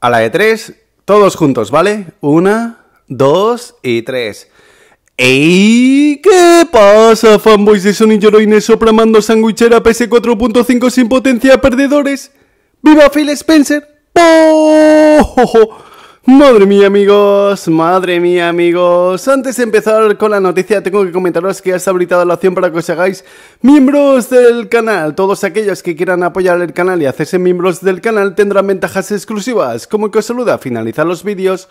A la de tres, todos juntos, ¿vale? Una, dos y tres. ¡Ey! ¿Qué pasa, fanboys de Sony Lloroines soplamando sandwichera PS4.5 sin potencia perdedores? ¡Viva Phil Spencer! Madre mía amigos, madre mía amigos, antes de empezar con la noticia tengo que comentaros que ya está habilitada la opción para que os hagáis miembros del canal. Todos aquellos que quieran apoyar el canal y hacerse miembros del canal tendrán ventajas exclusivas, como que os saluda, finalizar los vídeos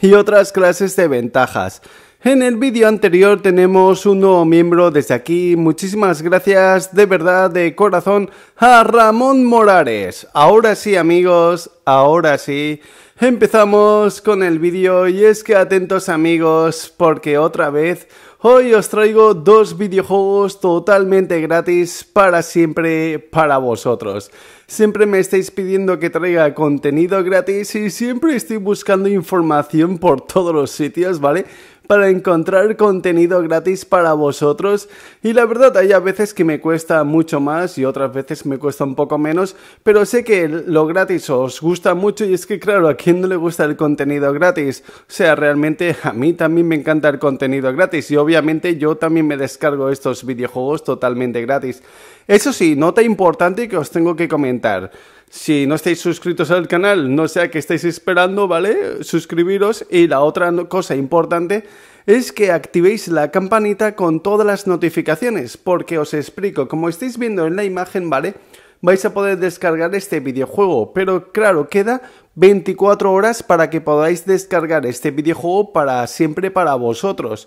y otras clases de ventajas. En el vídeo anterior tenemos un nuevo miembro desde aquí. Muchísimas gracias de verdad, de corazón, a Ramón Morales. Ahora sí, amigos, ahora sí. Empezamos con el vídeo y es que atentos amigos porque otra vez hoy os traigo dos videojuegos totalmente gratis para siempre para vosotros. Siempre me estáis pidiendo que traiga contenido gratis y siempre estoy buscando información por todos los sitios, ¿vale? para encontrar contenido gratis para vosotros. Y la verdad, hay a veces que me cuesta mucho más y otras veces me cuesta un poco menos, pero sé que lo gratis os gusta mucho y es que claro, a quién no le gusta el contenido gratis. O sea, realmente a mí también me encanta el contenido gratis y obviamente yo también me descargo estos videojuegos totalmente gratis. Eso sí, nota importante que os tengo que comentar. Si no estáis suscritos al canal, no sea que estáis esperando, ¿vale? Suscribiros y la otra cosa importante es que activéis la campanita con todas las notificaciones, porque os explico, como estáis viendo en la imagen, ¿vale? Vais a poder descargar este videojuego, pero claro, queda 24 horas para que podáis descargar este videojuego para siempre para vosotros.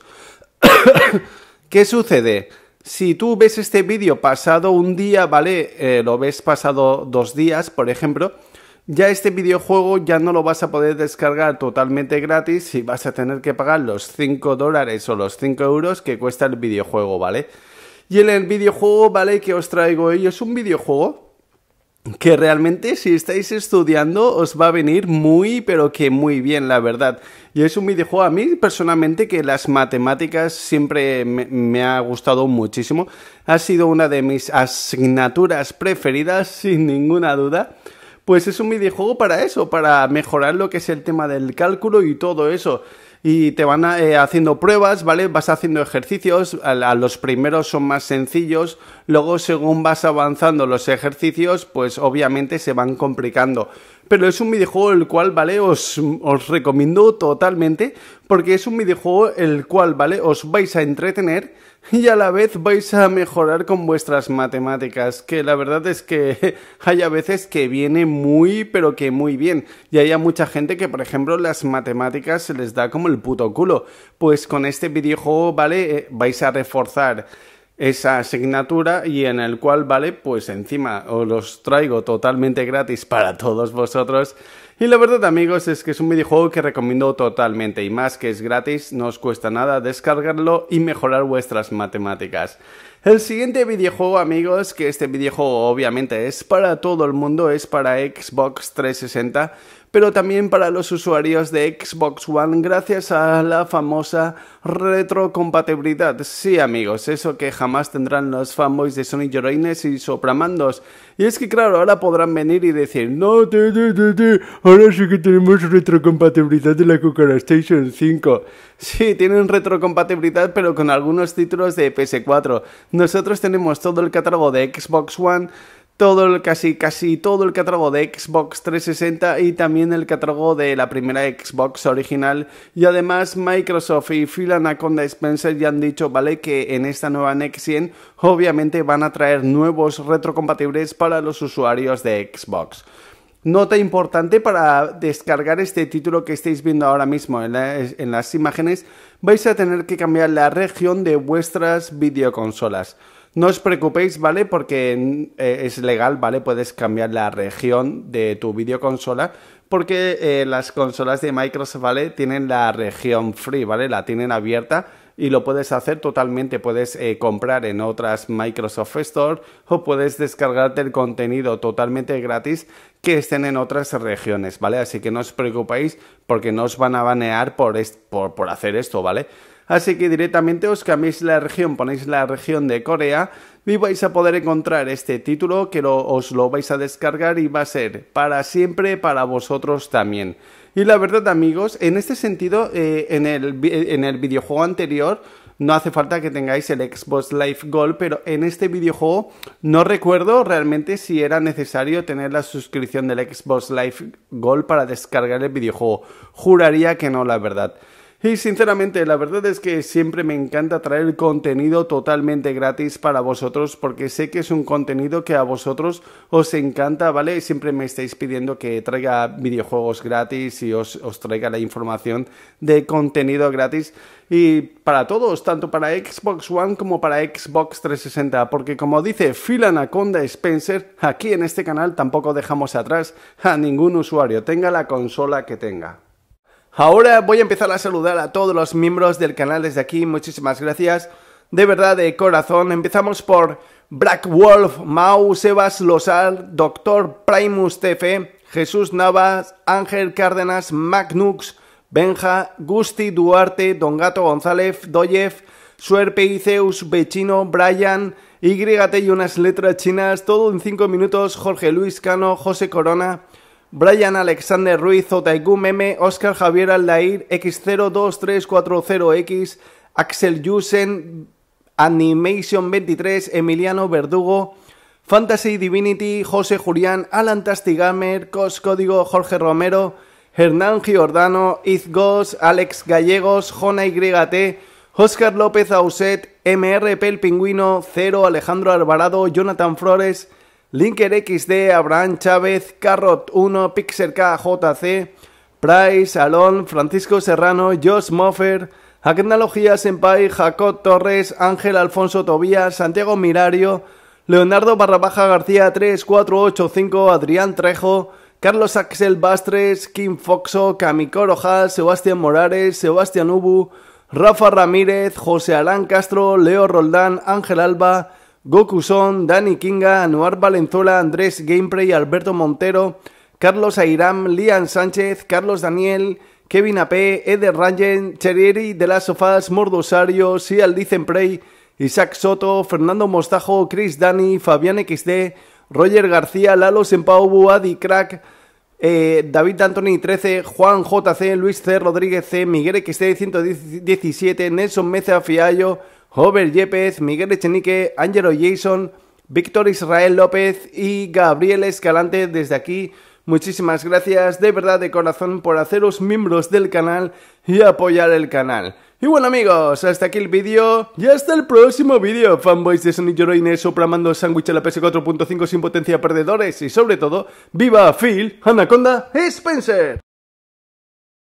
¿Qué sucede? Si tú ves este vídeo pasado un día, ¿vale? Eh, lo ves pasado dos días, por ejemplo, ya este videojuego ya no lo vas a poder descargar totalmente gratis y vas a tener que pagar los 5 dólares o los 5 euros que cuesta el videojuego, ¿vale? Y en el videojuego, ¿vale? Que os traigo hoy es un videojuego que realmente si estáis estudiando os va a venir muy pero que muy bien la verdad y es un videojuego a mí personalmente que las matemáticas siempre me, ha gustado muchísimo ha sido una de mis asignaturas preferidas sin ninguna duda pues es un videojuego para eso para mejorar lo que es el tema del cálculo y todo eso y te van eh, haciendo pruebas, ¿vale? Vas haciendo ejercicios, a los primeros son más sencillos, luego según vas avanzando los ejercicios, pues obviamente se van complicando pero es un videojuego el cual, ¿vale? Os, os recomiendo totalmente, porque es un videojuego el cual, ¿vale? Os vais a entretener y a la vez vais a mejorar con vuestras matemáticas, que la verdad es que hay a veces que viene muy, pero que muy bien. Y hay a mucha gente que, por ejemplo, las matemáticas se les da como el puto culo. Pues con este videojuego, ¿vale? Eh, vais a reforzar esa asignatura y en el cual, vale, pues encima os los traigo totalmente gratis para todos vosotros. Y la verdad amigos es que es un videojuego que recomiendo totalmente y más que es gratis, no os cuesta nada descargarlo y mejorar vuestras matemáticas. El siguiente videojuego amigos, que este videojuego obviamente es para todo el mundo, es para Xbox 360 pero también para los usuarios de Xbox One gracias a la famosa retrocompatibilidad. Sí amigos, eso que jamás tendrán los fanboys de Sony Lloraines y Sopramandos. Y es que claro, ahora podrán venir y decir, no, te, ahora sí que tenemos retrocompatibilidad de la Coca Station 5. Sí, tienen retrocompatibilidad pero con algunos títulos de PS4. Nosotros tenemos todo el catálogo de Xbox One todo el, casi, casi todo el catálogo de Xbox 360 y también el catálogo de la primera Xbox original. Y además Microsoft y Phil Anaconda Spencer ya han dicho, ¿vale? Que en esta nueva Next Gen obviamente van a traer nuevos retrocompatibles para los usuarios de Xbox. Nota importante para descargar este título que estáis viendo ahora mismo en las imágenes, vais a tener que cambiar la región de vuestras videoconsolas. No os preocupéis, ¿vale? Porque eh, es legal, ¿vale? Puedes cambiar la región de tu videoconsola porque eh, las consolas de Microsoft, ¿vale? Tienen la región free, ¿vale? La tienen abierta y lo puedes hacer totalmente. Puedes eh, comprar en otras Microsoft Store o puedes descargarte el contenido totalmente gratis que estén en otras regiones, ¿vale? Así que no os preocupéis porque no os van a banear por hacer esto, ¿vale? Así que directamente os cambiéis la región, ponéis la región de Corea y vais a poder encontrar este título que os lo vais a descargar y va a ser para siempre para vosotros también. Y la verdad amigos, en este sentido, eh, en, el, eh, en el videojuego anterior, no hace falta que tengáis el Xbox Live Gold, pero en este videojuego no recuerdo realmente si era necesario tener la suscripción del Xbox Live Gold para descargar el videojuego. Juraría que no, la verdad. Y sinceramente, la verdad es que siempre me encanta traer contenido totalmente gratis para vosotros porque sé que es un contenido que a vosotros os encanta, ¿vale? Siempre me estáis pidiendo que traiga videojuegos gratis y os, traiga la información de contenido gratis y para todos, tanto para Xbox One como para Xbox 360, porque como dice Phil Anaconda Spencer, aquí en este canal tampoco dejamos atrás a ningún usuario, tenga la consola que tenga. Ahora voy a empezar a saludar a todos los miembros del canal desde aquí. Muchísimas gracias. De verdad, de corazón. Empezamos por Black Wolf, Mau, Sebas Losal, Doctor Primus TF, Jesús Navas, Ángel Cárdenas, Magnux, Benja, Gusti Duarte, Don Gato González, Doyev, Suerpe Iceus, Bechino, Brian, YT y unas letras chinas, todo en 5 minutos, Jorge Luis Cano, José Corona, Brian Alexander Ruiz, Otaikum M, Oscar Javier Aldair, X02340X, Axel Yusen, Animation23, Emiliano Verdugo, Fantasy Divinity, José Julián, Alan Tastigamer, Cos Código, Jorge Romero, Hernán Giordano, Izgos, Alex Gallegos, Jona YT, Oscar López Auset, MRP El Pingüino, Cero, Alejandro Alvarado, Jonathan Flores, Linker XD, Abraham Chávez, Carrot 1, Pixel KJC, Price, Alon, Francisco Serrano, Josh Moffer, Agnología Senpai, Jacob Torres, Ángel Alfonso Tobías, Santiago Mirario, Leonardo Barrabaja García 3485, Adrián Trejo, Carlos Axel Bastres, Kim Foxo, camico rojas Sebastián Morales, Sebastián Ubu, Rafa Ramírez, José Alán Castro, Leo Roldán, Ángel Alba, Goku Son, Dani Kinga, Anuar Valenzuela, Andrés Gameplay, Alberto Montero, Carlos Airam, Lian Sánchez, Carlos Daniel, Kevin AP, Eder Rangel, Cherieri de las Sofás, Mordosario, Sial Isaac Soto, Fernando Mostajo, Chris Dani, Fabián XD, Roger García, Lalos Sempau, Adi Crack, eh, David Anthony 13, Juan JC, Luis C, Rodríguez C, Miguel XT 117, Nelson Meza Fiallo, Robert Yepes, Miguel Echenique, Angelo Jason, Víctor Israel López y Gabriel Escalante desde aquí. Muchísimas gracias de verdad de corazón por haceros miembros del canal y apoyar el canal. Y bueno amigos, hasta aquí el vídeo y hasta el próximo vídeo. Fanboys de Sonic Heroines soplamando sándwich a la PS4.5 sin potencia perdedores y sobre todo, ¡viva Phil, Anaconda y Spencer!